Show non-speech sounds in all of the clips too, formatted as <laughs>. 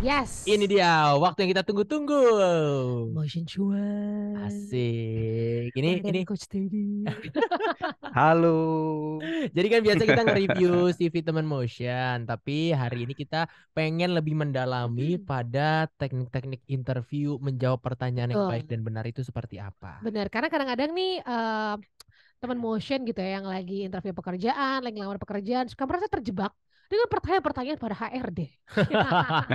Yes. Ini dia waktu yang kita tunggu-tunggu. Motion cuan. Asik. Ini Keren ini coach Teddy. <laughs> Halo. Jadi kan biasa kita nge-review CV teman motion, tapi hari ini kita pengen lebih mendalami hmm. pada teknik-teknik interview menjawab pertanyaan yang oh. baik dan benar itu seperti apa. Benar, karena kadang-kadang nih uh, teman motion gitu ya yang lagi interview pekerjaan, lagi ngelamar pekerjaan suka merasa terjebak dengan pertanyaan-pertanyaan pada HRD.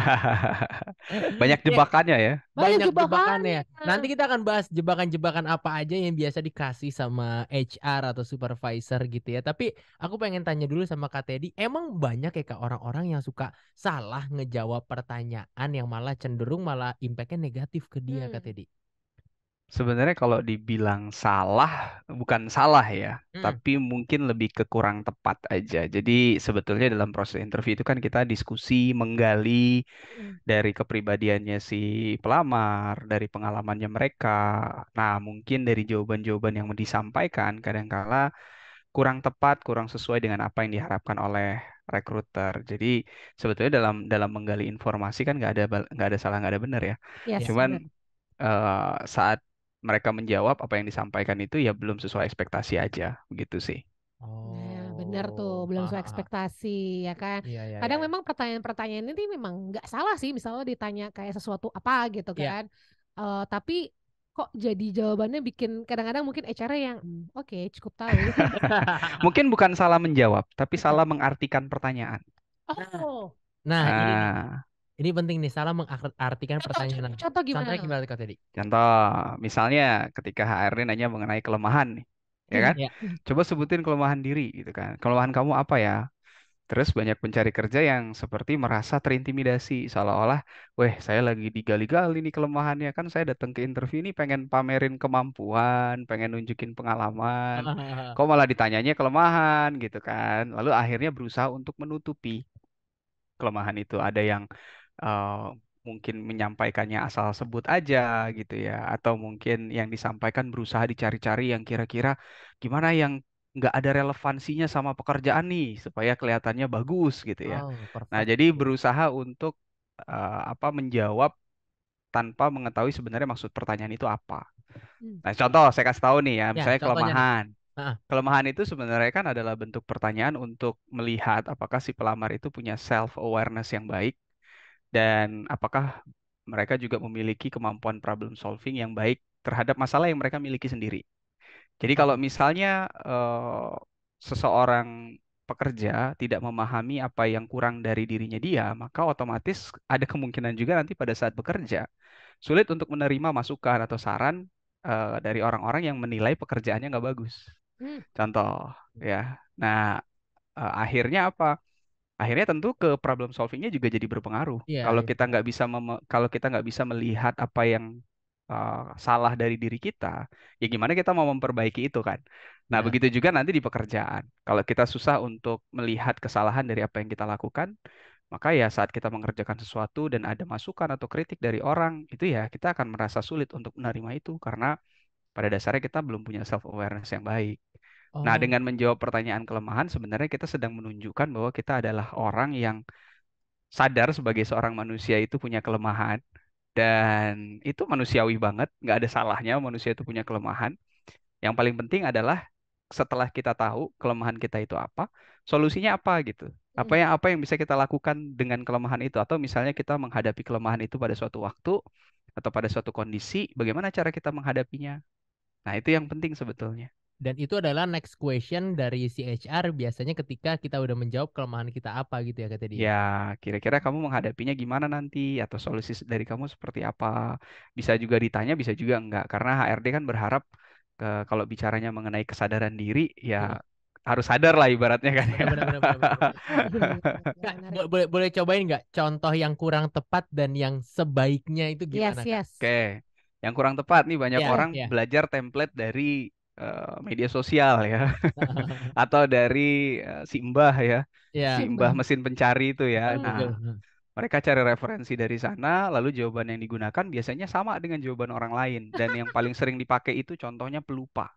<laughs> Banyak iya. jebakannya ya. Banyak, jebakannya. Nanti kita akan bahas jebakan-jebakan apa aja yang biasa dikasih sama HR atau supervisor gitu ya. Tapi aku pengen tanya dulu sama Kak Teddy, emang banyak ya Kak orang-orang yang suka salah ngejawab pertanyaan yang malah cenderung malah impactnya negatif ke dia hmm. Kak Teddy? Sebenarnya kalau dibilang salah, bukan salah ya, Hmm. tapi mungkin lebih ke kurang tepat aja. Jadi sebetulnya dalam proses interview itu kan kita diskusi, menggali hmm. dari kepribadiannya si pelamar, dari pengalamannya mereka. Nah, mungkin dari jawaban-jawaban yang disampaikan kadangkala kurang tepat, kurang sesuai dengan apa yang diharapkan oleh rekruter. Jadi sebetulnya dalam dalam menggali informasi kan nggak ada nggak ada salah nggak ada benar ya. Yes, Cuman eh, saat mereka menjawab apa yang disampaikan itu ya belum sesuai ekspektasi aja begitu sih. Oh. benar tuh, oh, belum sesuai ekspektasi ya kan. Iya, iya, Kadang iya. memang pertanyaan-pertanyaan ini memang nggak salah sih, misalnya ditanya kayak sesuatu apa gitu iya. kan. Uh, tapi kok jadi jawabannya bikin kadang-kadang mungkin HR yang hmm, oke okay, cukup tahu. <laughs> mungkin bukan salah menjawab, tapi salah iya. mengartikan pertanyaan. Oh. Nah, nah, nah ini penting nih, salah mengartikan pertanyaan. Contoh, gimana? Contohnya gimana kau tadi? Contoh, misalnya ketika HRD nanya mengenai kelemahan nih, ya hmm, kan? Ya. Coba sebutin kelemahan diri gitu kan. Kelemahan kamu apa ya? Terus banyak pencari kerja yang seperti merasa terintimidasi, seolah-olah, weh saya lagi digali-gali nih kelemahannya, kan saya datang ke interview ini pengen pamerin kemampuan, pengen nunjukin pengalaman, <laughs> kok malah ditanyanya kelemahan gitu kan. Lalu akhirnya berusaha untuk menutupi kelemahan itu. Ada yang uh, mungkin menyampaikannya asal sebut aja gitu ya atau mungkin yang disampaikan berusaha dicari-cari yang kira-kira gimana yang nggak ada relevansinya sama pekerjaan nih supaya kelihatannya bagus gitu ya. Oh, nah, jadi berusaha untuk uh, apa menjawab tanpa mengetahui sebenarnya maksud pertanyaan itu apa. Hmm. Nah, contoh saya kasih tahu nih ya, ya misalnya ya, kelemahan. Kelemahan itu sebenarnya kan adalah bentuk pertanyaan untuk melihat apakah si pelamar itu punya self awareness yang baik dan apakah mereka juga memiliki kemampuan problem solving yang baik terhadap masalah yang mereka miliki sendiri. Jadi kalau misalnya uh, seseorang pekerja tidak memahami apa yang kurang dari dirinya dia, maka otomatis ada kemungkinan juga nanti pada saat bekerja sulit untuk menerima masukan atau saran uh, dari orang-orang yang menilai pekerjaannya nggak bagus. Hmm. Contoh, ya. Nah, uh, akhirnya apa? akhirnya tentu ke problem solvingnya juga jadi berpengaruh. Yeah, kalau yeah. kita nggak bisa kalau kita nggak bisa melihat apa yang uh, salah dari diri kita, ya gimana kita mau memperbaiki itu kan? Nah yeah. begitu juga nanti di pekerjaan. Kalau kita susah untuk melihat kesalahan dari apa yang kita lakukan, maka ya saat kita mengerjakan sesuatu dan ada masukan atau kritik dari orang itu ya kita akan merasa sulit untuk menerima itu karena pada dasarnya kita belum punya self awareness yang baik. Nah, oh. Nah, dengan menjawab pertanyaan kelemahan sebenarnya kita sedang menunjukkan bahwa kita adalah orang yang sadar sebagai seorang manusia itu punya kelemahan dan itu manusiawi banget, nggak ada salahnya manusia itu punya kelemahan. Yang paling penting adalah setelah kita tahu kelemahan kita itu apa, solusinya apa gitu. Apa hmm. yang apa yang bisa kita lakukan dengan kelemahan itu atau misalnya kita menghadapi kelemahan itu pada suatu waktu atau pada suatu kondisi, bagaimana cara kita menghadapinya? Nah, itu yang penting sebetulnya dan itu adalah next question dari si HR. biasanya ketika kita udah menjawab kelemahan kita apa gitu ya kata ya? dia. Ya, kira-kira kamu menghadapinya gimana nanti atau solusi dari kamu seperti apa? Bisa juga ditanya, bisa juga enggak karena HRD kan berharap ke, kalau bicaranya mengenai kesadaran diri ya hmm harus sadar lah ibaratnya kan. Ya. Benar, benar, benar, benar. Nggak, <laughs> boleh boleh cobain nggak contoh yang kurang tepat dan yang sebaiknya itu gimana? Yes, yes. Kan? Oke, yang kurang tepat nih banyak yeah, orang yeah. belajar template dari Eh, media sosial ya <laughs> <laughs> atau dari uh, si ya, ya si mesin pencari itu ya. Iya, nah, mereka cari referensi dari sana, lalu jawaban yang digunakan biasanya sama dengan jawaban orang lain dan yang paling <laughs> sering dipakai itu contohnya pelupa.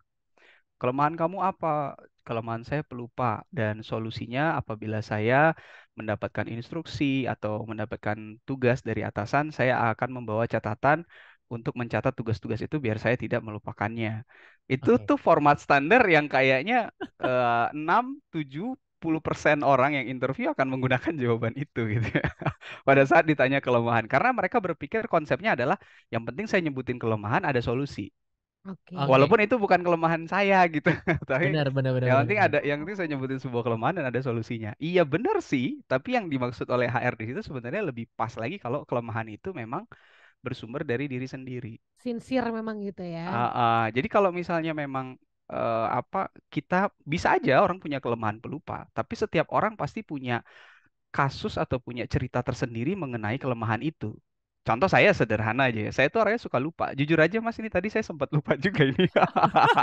Kelemahan kamu apa? Kelemahan saya pelupa dan solusinya apabila saya mendapatkan instruksi atau mendapatkan tugas dari atasan, saya akan membawa catatan untuk mencatat tugas-tugas itu biar saya tidak melupakannya. Itu okay. tuh format standar yang kayaknya uh, 6 70% orang yang interview akan menggunakan jawaban itu gitu. <laughs> Pada saat ditanya kelemahan karena mereka berpikir konsepnya adalah yang penting saya nyebutin kelemahan ada solusi. Okay. Walaupun itu bukan kelemahan saya gitu, <laughs> tapi benar, benar, benar, yang penting ada yang penting saya nyebutin sebuah kelemahan dan ada solusinya. Iya benar sih, tapi yang dimaksud oleh HR di situ sebenarnya lebih pas lagi kalau kelemahan itu memang bersumber dari diri sendiri. Sincere memang gitu ya. Uh, uh, jadi kalau misalnya memang uh, apa kita bisa aja orang punya kelemahan pelupa, tapi setiap orang pasti punya kasus atau punya cerita tersendiri mengenai kelemahan itu. Contoh saya sederhana aja ya. Saya tuh orangnya suka lupa. Jujur aja Mas ini tadi saya sempat lupa <laughs> juga ini.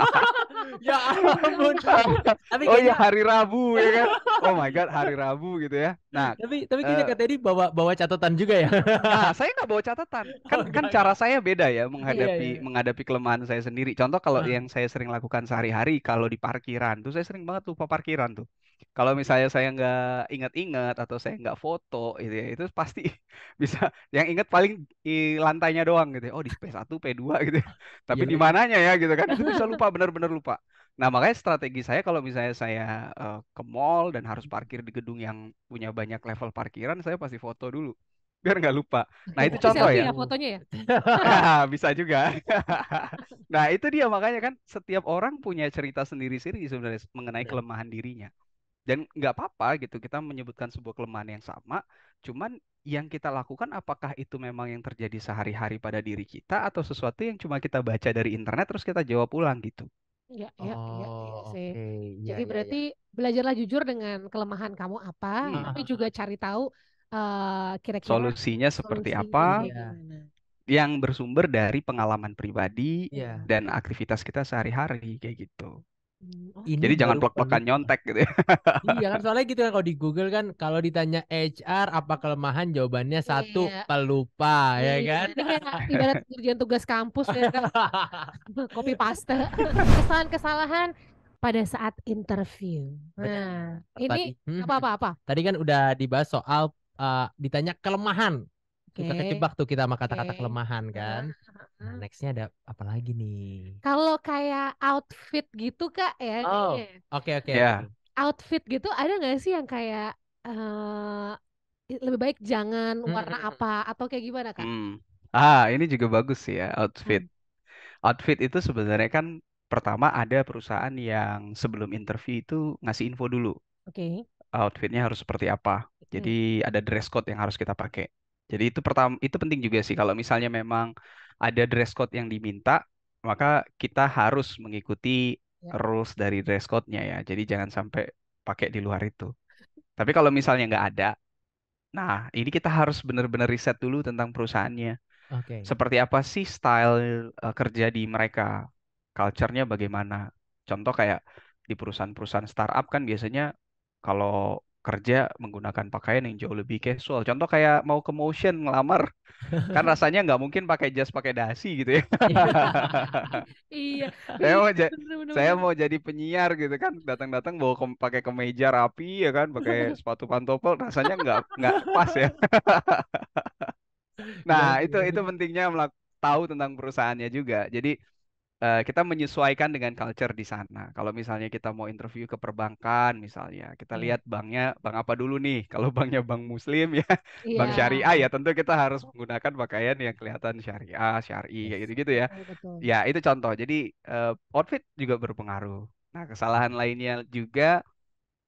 <laughs> ya <laughs> ampun. tapi oh iya, kayaknya... Oh ya hari Rabu ya kan. Oh my god, hari Rabu gitu ya. Nah, tapi tapi kita uh, eh, tadi bawa bawa catatan juga ya. nah, saya nggak bawa catatan. Kan <laughs> oh, kan, kan cara saya beda ya menghadapi iya, iya, iya. menghadapi kelemahan saya sendiri. Contoh kalau uh. yang saya sering lakukan sehari-hari kalau di parkiran tuh saya sering banget lupa parkiran tuh kalau misalnya saya nggak ingat-ingat atau saya nggak foto gitu ya, itu pasti <laughs> bisa yang ingat paling di lantainya doang gitu ya. oh di P1 P2 gitu ya. <laughs> iya, tapi di iya. mananya ya gitu kan <laughs> itu bisa lupa benar-benar lupa nah makanya strategi saya kalau misalnya saya uh, ke mall dan harus parkir di gedung yang punya banyak level parkiran saya pasti foto dulu biar nggak lupa. Nah itu contoh ya. ya fotonya ya. nah, bisa juga. nah itu dia makanya kan setiap orang punya cerita sendiri-sendiri sebenarnya mengenai kelemahan dirinya dan nggak apa-apa gitu kita menyebutkan sebuah kelemahan yang sama cuman yang kita lakukan apakah itu memang yang terjadi sehari-hari pada diri kita atau sesuatu yang cuma kita baca dari internet terus kita jawab ulang gitu Ya, ya, oh, ya, ya sih. Okay. Iya, Jadi ya, berarti ya. belajarlah jujur dengan kelemahan kamu apa, hmm. tapi juga cari tahu kira eh, kira-kira solusinya seperti solusinya apa. Ya. Yang bersumber dari pengalaman pribadi ya. dan aktivitas kita sehari-hari kayak gitu. Hmm, oh, ini Jadi jangan plek-plekan nyontek gitu ya. iya kan soalnya gitu kan kalau di Google kan kalau ditanya HR apa kelemahan jawabannya iya. satu yeah. pelupa yeah. ya iya, kan. Ini kayak ibarat kerjaan tugas kampus ya. Copy kan. <laughs> paste. Kesalahan-kesalahan pada saat interview. Nah, ini apa-apa-apa? Hmm. Tadi kan udah dibahas soal uh, ditanya kelemahan. Okay. Kita kejebak tuh kita sama kata-kata okay. kelemahan kan. Uh Nah, hmm. nextnya ada apa lagi nih? Kalau kayak outfit gitu kak ya? Oh, ya. oke oke. Okay, iya. okay. yeah. Outfit gitu ada nggak sih yang kayak uh, lebih baik jangan hmm, warna hmm, hmm. apa atau kayak gimana kak? Hmm. Ah, ini juga bagus sih ya outfit. Hmm. Outfit itu sebenarnya kan pertama ada perusahaan yang sebelum interview itu ngasih info dulu. Oke. Okay. Outfitnya harus seperti apa. Jadi hmm. ada dress code yang harus kita pakai. Jadi itu pertama itu penting juga sih kalau misalnya memang ada dress code yang diminta, maka kita harus mengikuti yeah. rules dari dress code-nya ya. Jadi jangan sampai pakai di luar itu. Tapi kalau misalnya nggak ada, nah ini kita harus benar-benar riset dulu tentang perusahaannya. Okay. Seperti apa sih style uh, kerja di mereka? Culture-nya bagaimana? Contoh kayak di perusahaan-perusahaan startup kan biasanya kalau kerja menggunakan pakaian yang jauh lebih casual. Contoh kayak mau ke motion ngelamar, kan <laughs> rasanya nggak mungkin pakai jas pakai dasi gitu ya. iya. <laughs> iya. saya mau ja saya mau jadi penyiar gitu kan, datang-datang bawa ke pakai kemeja rapi ya kan, pakai <laughs> sepatu pantopel, rasanya nggak nggak pas ya. nah iya, itu iya. itu pentingnya tahu tentang perusahaannya juga. Jadi Eh, kita menyesuaikan dengan culture di sana. Kalau misalnya kita mau interview ke perbankan misalnya, kita hmm. lihat banknya bank apa dulu nih. <laughs> Kalau banknya bank muslim ya, yeah. bank syariah ya tentu kita harus menggunakan pakaian yang kelihatan syariah, syari kayak gitu-gitu ya. Oh, Ya, itu contoh. Jadi uh, outfit juga berpengaruh. Nah, kesalahan lainnya juga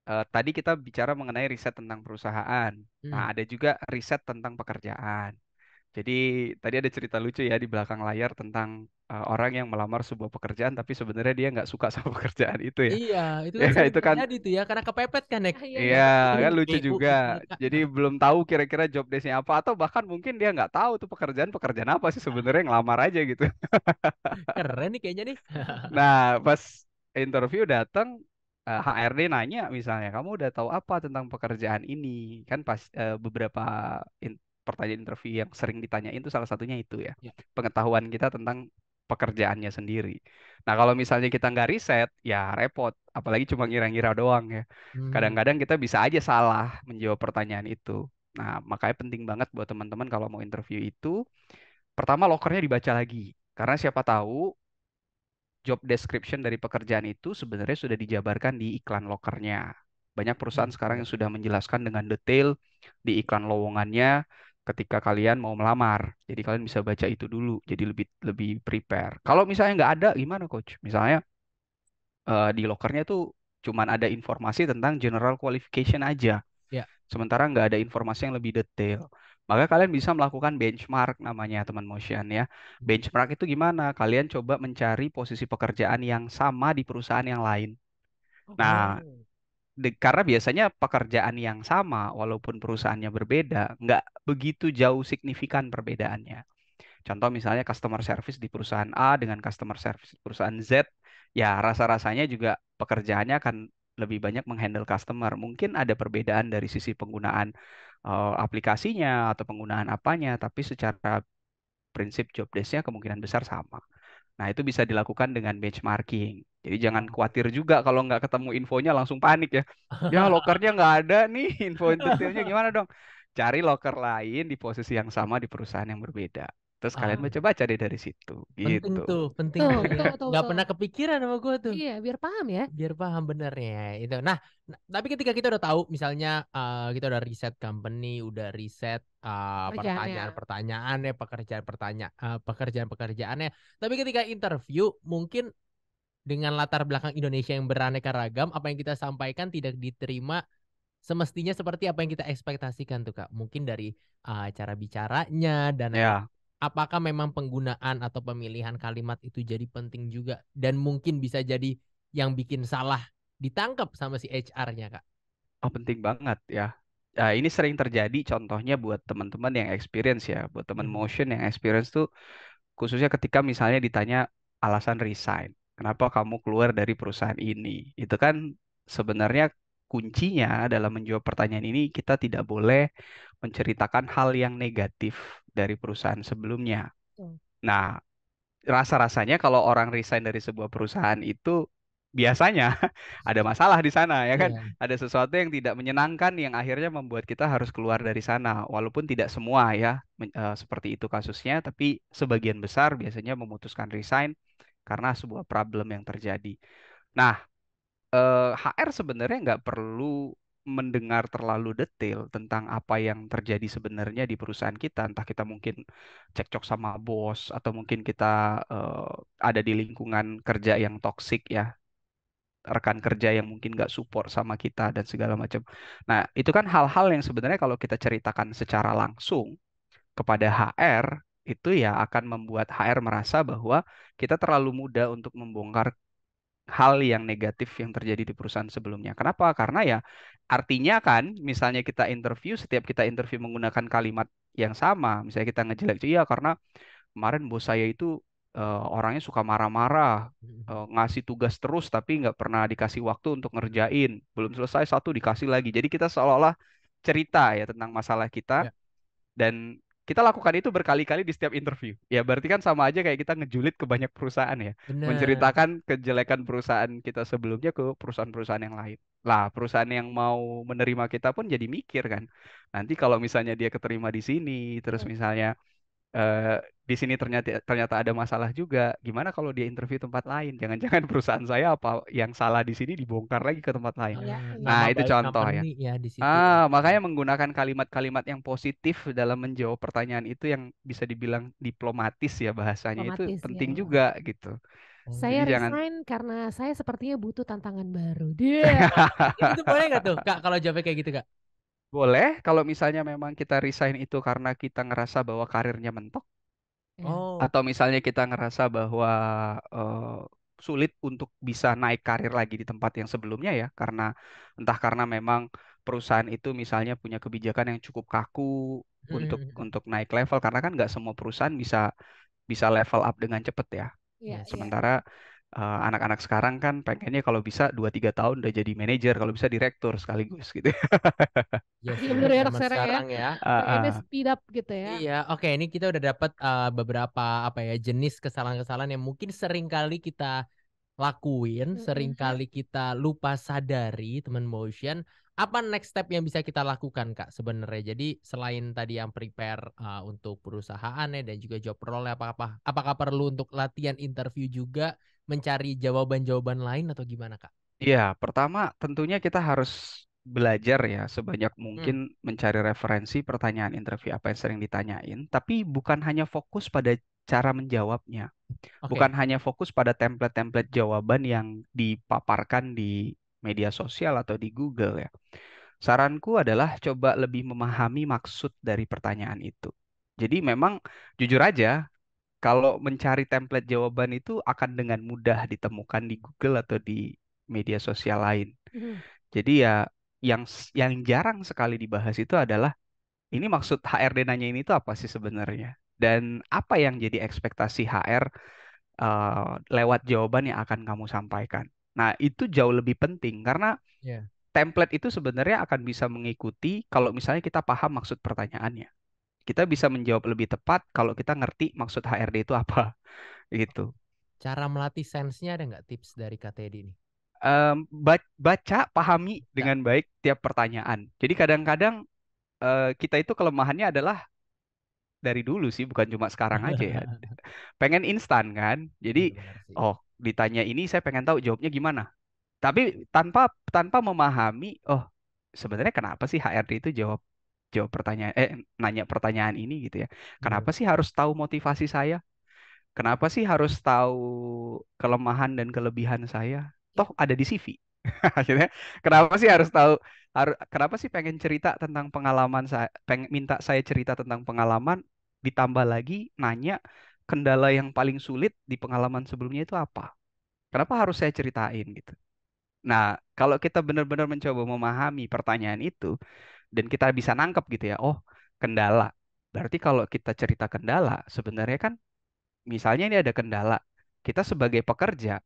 uh, tadi kita bicara mengenai riset tentang perusahaan. Nah, hmm. Nah, ada juga riset tentang pekerjaan. Jadi tadi ada cerita lucu ya di belakang layar tentang uh, orang yang melamar sebuah pekerjaan tapi sebenarnya dia nggak suka <laughs> sama pekerjaan itu ya. Iya, itu kan ya, itu kan itu ya karena kepepet kan Nek. Ah, iya, iya, iya kan lucu juga. Jadi belum tahu kira-kira job desknya apa atau bahkan mungkin dia nggak tahu tuh pekerjaan pekerjaan apa sih sebenarnya ngelamar aja gitu. <laughs> Keren nih kayaknya nih. <laughs> nah, pas interview datang HRD eh, nanya misalnya kamu udah tahu apa tentang pekerjaan ini kan pas uh, beberapa in, pertanyaan interview yang sering ditanyain itu salah satunya itu ya. ya. Pengetahuan kita tentang pekerjaannya sendiri. Nah kalau misalnya kita nggak riset, ya repot. Apalagi cuma ngira-ngira doang ya. kadang hmm. Kadang-kadang kita bisa aja salah menjawab pertanyaan itu. Nah makanya penting banget buat teman-teman kalau mau interview itu, pertama lokernya dibaca lagi. Karena siapa tahu job description dari pekerjaan itu sebenarnya sudah dijabarkan di iklan lokernya. Banyak perusahaan iya. sekarang yang sudah menjelaskan dengan detail di iklan lowongannya ketika kalian mau melamar. Jadi kalian bisa baca itu dulu. Jadi lebih lebih prepare. Kalau misalnya nggak ada, gimana coach? Misalnya uh, di lokernya tuh cuman ada informasi tentang general qualification aja. Yeah. Sementara nggak ada informasi yang lebih detail. Maka kalian bisa melakukan benchmark namanya teman motion ya. Hmm. Benchmark itu gimana? Kalian coba mencari posisi pekerjaan yang sama di perusahaan yang lain. Okay. Nah, oh de, karena biasanya pekerjaan yang sama walaupun perusahaannya berbeda, nggak begitu jauh signifikan perbedaannya. Contoh misalnya customer service di perusahaan A dengan customer service di perusahaan Z, ya rasa-rasanya juga pekerjaannya akan lebih banyak menghandle customer. Mungkin ada perbedaan dari sisi penggunaan uh, aplikasinya atau penggunaan apanya, tapi secara prinsip job desk-nya kemungkinan besar sama. Nah, itu bisa dilakukan dengan benchmarking. Jadi jangan hmm. khawatir juga kalau nggak ketemu infonya langsung panik ya. Ya, <laughs> lokernya nggak ada nih, info detailnya gimana dong? Cari loker lain di posisi yang sama di perusahaan yang berbeda. Terus ah. kalian mencoba baca deh dari situ. Gitu. Penting tuh, penting. Tuh, tuh, tuh, Gak pernah kepikiran sama gue tuh. Iya, biar paham ya. Biar paham benernya itu. Nah, tapi ketika kita udah tahu, misalnya uh, kita udah riset company, udah riset eh, pertanyaan pertanyaan-pertanyaannya, pekerjaan pertanyaan, uh, eh, pekerjaan-pekerjaannya. Tapi ketika interview, mungkin dengan latar belakang Indonesia yang beraneka ragam, apa yang kita sampaikan tidak diterima semestinya seperti apa yang kita ekspektasikan tuh kak mungkin dari uh, cara bicaranya dan yeah apakah memang penggunaan atau pemilihan kalimat itu jadi penting juga dan mungkin bisa jadi yang bikin salah ditangkap sama si HR-nya kak? Oh penting banget ya. Nah, ini sering terjadi contohnya buat teman-teman yang experience ya, buat teman hmm. motion yang experience tuh khususnya ketika misalnya ditanya alasan resign, kenapa kamu keluar dari perusahaan ini? Itu kan sebenarnya kuncinya dalam menjawab pertanyaan ini kita tidak boleh menceritakan hal yang negatif dari perusahaan sebelumnya. Hmm. Nah, rasa-rasanya kalau orang resign dari sebuah perusahaan itu biasanya <laughs> ada masalah di sana ya kan yeah. ada sesuatu yang tidak menyenangkan yang akhirnya membuat kita harus keluar dari sana walaupun tidak semua ya eh, seperti itu kasusnya tapi sebagian besar biasanya memutuskan resign karena sebuah problem yang terjadi nah HR eh, sebenarnya nggak perlu mendengar terlalu detail tentang apa yang terjadi sebenarnya di perusahaan kita, entah kita mungkin cekcok sama bos atau mungkin kita uh, ada di lingkungan kerja yang toksik ya, rekan kerja yang mungkin nggak support sama kita dan segala macam. Nah, itu kan hal-hal yang sebenarnya kalau kita ceritakan secara langsung kepada HR itu ya akan membuat HR merasa bahwa kita terlalu mudah untuk membongkar hal yang negatif yang terjadi di perusahaan sebelumnya. Kenapa? Karena ya artinya kan misalnya kita interview setiap kita interview menggunakan kalimat yang sama, misalnya kita ngejelek iya karena kemarin bos saya itu uh, orangnya suka marah-marah, uh, ngasih tugas terus tapi nggak pernah dikasih waktu untuk ngerjain, belum selesai satu dikasih lagi. Jadi kita seolah-olah cerita ya tentang masalah kita ya. dan kita lakukan itu berkali-kali di setiap interview. Ya berarti kan sama aja kayak kita ngejulit ke banyak perusahaan ya. Bener. Menceritakan kejelekan perusahaan kita sebelumnya ke perusahaan-perusahaan yang lain. Lah, perusahaan yang mau menerima kita pun jadi mikir kan. Nanti kalau misalnya dia keterima di sini, terus misalnya eh, di sini ternyata ternyata ada masalah juga. Gimana kalau dia interview tempat lain? Jangan-jangan perusahaan saya apa yang salah di sini dibongkar lagi ke tempat lain. ya, Nah, itu contoh ya. ya di situ. Ah, ya. makanya menggunakan kalimat-kalimat yang positif dalam menjawab pertanyaan itu yang bisa dibilang diplomatis ya bahasanya diplomatis, itu penting ya. juga gitu. Oh, saya Jadi resign jangan... karena saya sepertinya butuh tantangan baru. <laughs> Dia. itu boleh nggak tuh, Kak, kalau jawabnya kayak gitu, Kak? Boleh, kalau misalnya memang kita resign itu karena kita ngerasa bahwa karirnya mentok, Iya. Oh. Atau misalnya kita ngerasa bahwa uh, sulit untuk bisa naik karir lagi di tempat yang sebelumnya ya karena entah karena memang perusahaan itu misalnya punya kebijakan yang cukup kaku hmm. untuk untuk naik level karena kan nggak semua perusahaan bisa bisa level up dengan cepet ya. Yeah, iya, iya. sementara yeah anak eh, anak-anak sekarang kan pengennya kalau bisa 2-3 tahun udah jadi manajer, kalau bisa direktur sekaligus gitu. Yes, iya, iya bener ya, ya, sekarang ya. Uh, uh. speed up gitu ya. Iya, oke okay, ini kita udah dapat uh, eh, beberapa apa ya jenis kesalahan-kesalahan yang mungkin sering kali kita lakuin, mm -hmm. sering kali kita lupa sadari teman motion. Apa next step yang bisa kita lakukan kak sebenarnya? Jadi selain tadi yang prepare uh, untuk perusahaannya dan juga job role, apa apakah perlu untuk latihan interview juga mencari jawaban-jawaban lain atau gimana Kak? Iya, pertama tentunya kita harus belajar ya sebanyak mungkin hmm. mencari referensi pertanyaan interview apa yang sering ditanyain, tapi bukan hanya fokus pada cara menjawabnya. Okay. Bukan hanya fokus pada template-template jawaban yang dipaparkan di media sosial atau di Google ya. Saranku adalah coba lebih memahami maksud dari pertanyaan itu. Jadi memang jujur aja kalau mencari template jawaban itu akan dengan mudah ditemukan di Google atau di media sosial lain. Hmm. Jadi ya yang yang jarang sekali dibahas itu adalah ini maksud HRD nanya ini itu apa sih sebenarnya dan apa yang jadi ekspektasi HR uh, eh, lewat jawaban yang akan kamu sampaikan. Nah, itu jauh lebih penting karena yeah. template itu sebenarnya akan bisa mengikuti kalau misalnya kita paham maksud pertanyaannya kita bisa menjawab lebih tepat kalau kita ngerti maksud HRD itu apa <laughs> gitu. Cara melatih sensenya nya ada nggak tips dari KTD ini? Um, baca, pahami baca. dengan baik tiap pertanyaan. Jadi kadang-kadang uh, kita itu kelemahannya adalah dari dulu sih, bukan cuma sekarang aja ya. <laughs> pengen instan kan. Jadi, iya, oh ditanya ini saya pengen tahu jawabnya gimana. Tapi tanpa tanpa memahami, oh sebenarnya kenapa sih HRD itu jawab jawab pertanyaan eh nanya pertanyaan ini gitu ya. Iya. Kenapa sih harus tahu motivasi saya? Kenapa sih harus tahu kelemahan dan kelebihan saya? Iya. Toh ada di CV. <laughs> Akhirnya, kenapa sih harus tahu? harus kenapa sih pengen cerita tentang pengalaman saya? Pengen minta saya cerita tentang pengalaman. Ditambah lagi nanya kendala yang paling sulit di pengalaman sebelumnya itu apa? Kenapa harus saya ceritain gitu? Nah, kalau kita benar-benar mencoba memahami pertanyaan itu, dan kita bisa nangkep gitu ya oh kendala berarti kalau kita cerita kendala sebenarnya kan misalnya ini ada kendala kita sebagai pekerja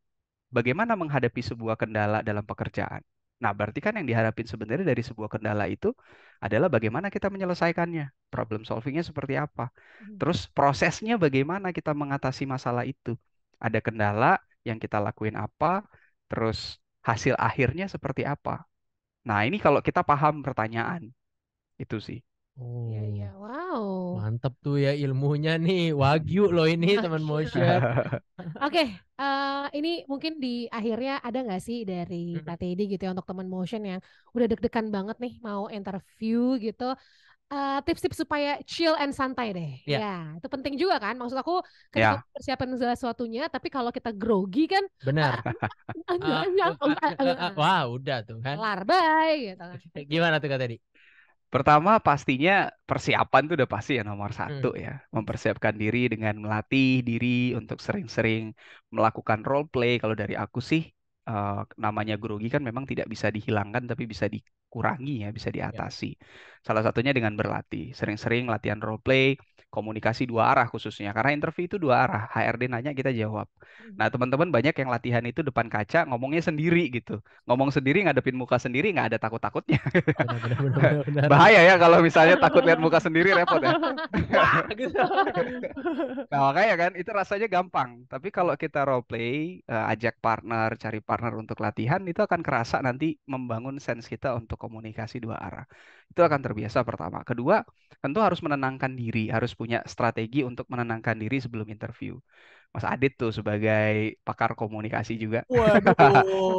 bagaimana menghadapi sebuah kendala dalam pekerjaan Nah, berarti kan yang diharapin sebenarnya dari sebuah kendala itu adalah bagaimana kita menyelesaikannya, problem solvingnya seperti apa, hmm. terus prosesnya bagaimana kita mengatasi masalah itu. Ada kendala yang kita lakuin apa, terus hasil akhirnya seperti apa. Nah, ini kalau kita paham pertanyaan itu sih. Oh. Iya, iya. Wow. Mantep tuh ya ilmunya nih. Wagyu loh ini <laughs> teman iya. Moshe. <laughs> Oke, okay, eh, ini mungkin di akhirnya ada nggak sih dari Kak hmm. Teddy gitu ya untuk teman motion yang udah deg-degan banget nih mau interview gitu. Eh, tips-tips uh, supaya chill and santai deh. Yeah. Ya, itu penting juga kan. Maksud aku ketika yeah. persiapan segala sesuatunya, tapi kalau kita grogi kan. Benar. Wah, udah tuh kan. Lar, bye. Gitu. Kan. <laughs> Gimana tuh kak tadi? Pertama pastinya persiapan tuh udah pasti ya nomor hmm. satu hmm. ya. Mempersiapkan diri dengan melatih diri untuk sering-sering melakukan role play. Kalau dari aku sih uh, namanya grogi kan memang tidak bisa dihilangkan tapi bisa dikurangi ya, bisa iya. diatasi. Salah satunya dengan berlatih, sering-sering latihan role play, komunikasi dua arah khususnya karena interview itu dua arah HRD nanya kita jawab hmm. nah teman-teman banyak yang latihan itu depan kaca ngomongnya sendiri gitu ngomong sendiri ngadepin muka sendiri nggak ada takut takutnya <laughs> bahaya ya kalau misalnya takut lihat muka sendiri repot ya gitu. <laughs> nah makanya kan itu rasanya gampang tapi kalau kita role play eh, ajak partner cari partner untuk latihan itu akan kerasa nanti membangun sense kita untuk komunikasi dua arah itu akan terbiasa pertama. Kedua, tentu harus menenangkan diri, harus punya strategi untuk menenangkan diri sebelum interview. Mas Adit tuh sebagai pakar komunikasi juga <laughs>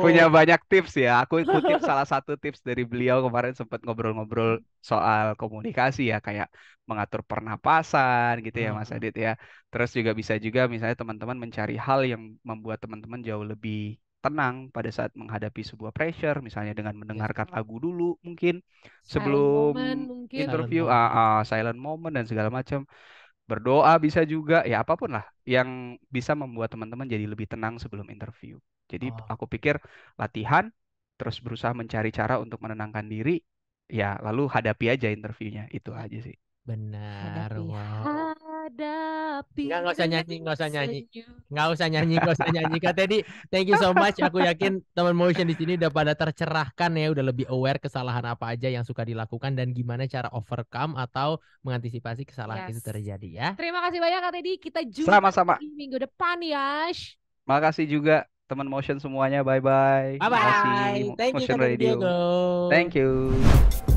punya banyak tips ya. Aku kutip salah satu tips dari beliau kemarin sempat ngobrol-ngobrol soal komunikasi ya kayak mengatur pernapasan gitu ya Mas hmm. Adit ya. Terus juga bisa juga misalnya teman-teman mencari hal yang membuat teman-teman jauh lebih tenang pada saat menghadapi sebuah pressure misalnya dengan iya. mendengarkan lagu dulu mungkin sebelum moment, interview silent ah, moment. Uh, uh, silent moment dan segala macam berdoa bisa juga ya apapun lah yang bisa membuat teman-teman jadi lebih tenang sebelum interview jadi oh. aku pikir latihan terus berusaha mencari cara untuk menenangkan diri ya lalu hadapi aja interviewnya itu aja sih benar wow tapi nggak usah nyanyi nggak usah nyanyi nggak usah nyanyi nggak usah nyanyi kak Teddy thank you so much aku yakin teman motion di sini udah pada tercerahkan ya udah lebih aware kesalahan apa aja yang suka dilakukan dan gimana cara overcome atau mengantisipasi kesalahan yes. itu terjadi ya terima kasih banyak kak Teddy kita jumpa sama-sama Di minggu depan ya makasih juga teman motion semuanya bye bye bye bye thank motion you, radio Diego. thank you